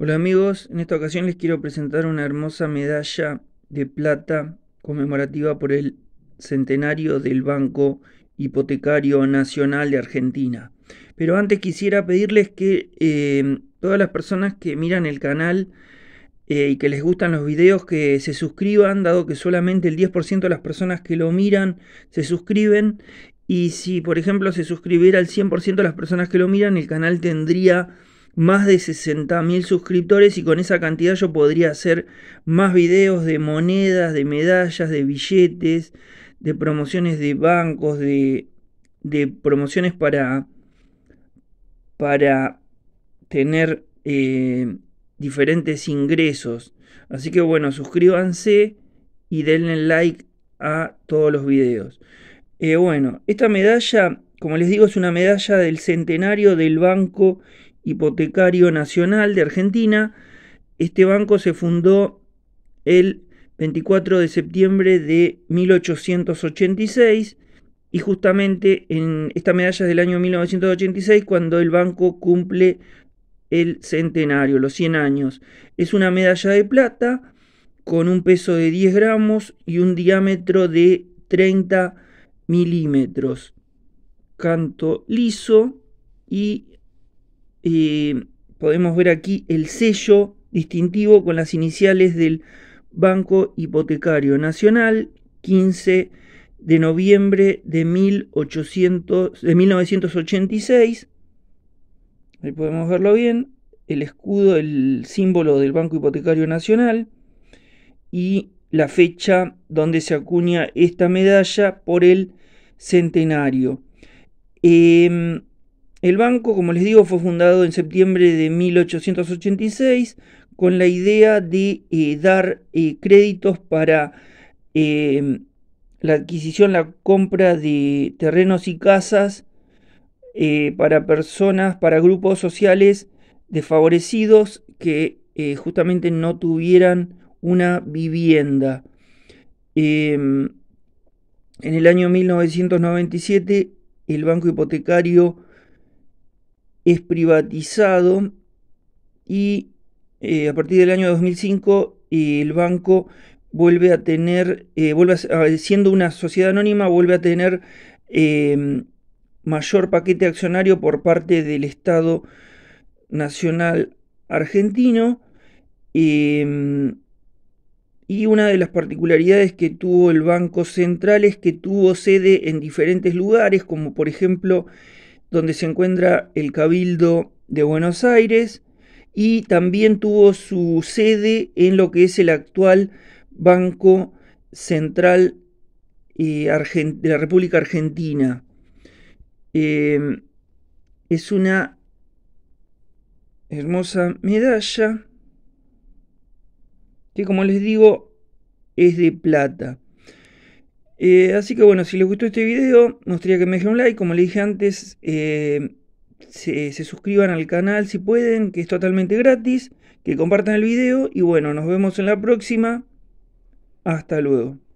Hola amigos, en esta ocasión les quiero presentar una hermosa medalla de plata conmemorativa por el centenario del Banco Hipotecario Nacional de Argentina. Pero antes quisiera pedirles que eh, todas las personas que miran el canal eh, y que les gustan los videos que se suscriban, dado que solamente el 10% de las personas que lo miran se suscriben. Y si, por ejemplo, se suscribiera el 100% de las personas que lo miran, el canal tendría más de 60.000 suscriptores y con esa cantidad yo podría hacer más videos de monedas, de medallas, de billetes, de promociones de bancos, de, de promociones para, para tener eh, diferentes ingresos. Así que bueno, suscríbanse y denle like a todos los videos. Eh, bueno, esta medalla, como les digo, es una medalla del centenario del Banco Hipotecario Nacional de Argentina. Este banco se fundó el 24 de septiembre de 1886 y justamente en esta medalla es del año 1986 cuando el banco cumple el centenario, los 100 años. Es una medalla de plata con un peso de 10 gramos y un diámetro de 30 milímetros. Canto liso y podemos ver aquí el sello distintivo con las iniciales del Banco Hipotecario Nacional, 15 de noviembre de, de 1986. Ahí podemos verlo bien. El escudo, el símbolo del Banco Hipotecario Nacional y la fecha donde se acuña esta medalla por el centenario. Em, el banco, como les digo, fue fundado en septiembre de 1886 con la idea de eh, dar eh, créditos para eh, la adquisición, la compra de terrenos y casas para personas, para grupos sociales desfavorecidos que justamente no tuvieran una vivienda. Em, en el año 1997, el Banco Hipotecario es privatizado y eh, a partir del año 2005 el banco vuelve a tener, eh, siendo una sociedad anónima, vuelve a tener em, mayor paquete accionario por parte del Estado Nacional Argentino. Em, y una de las particularidades que tuvo el Banco Central es que tuvo sede en diferentes lugares, como por ejemplo donde se encuentra el Cabildo de Buenos Aires y también tuvo su sede en lo que es el actual Banco Central eh, de la República Argentina. Em, es una hermosa medalla que como les digo es de plata. Eh, así que bueno, si les gustó este video, me gustaría que me dejen un like, como le dije antes, eh, se, se, suscriban al canal si pueden, que es totalmente gratis, que compartan el video y bueno, nos vemos en la próxima. Hasta luego.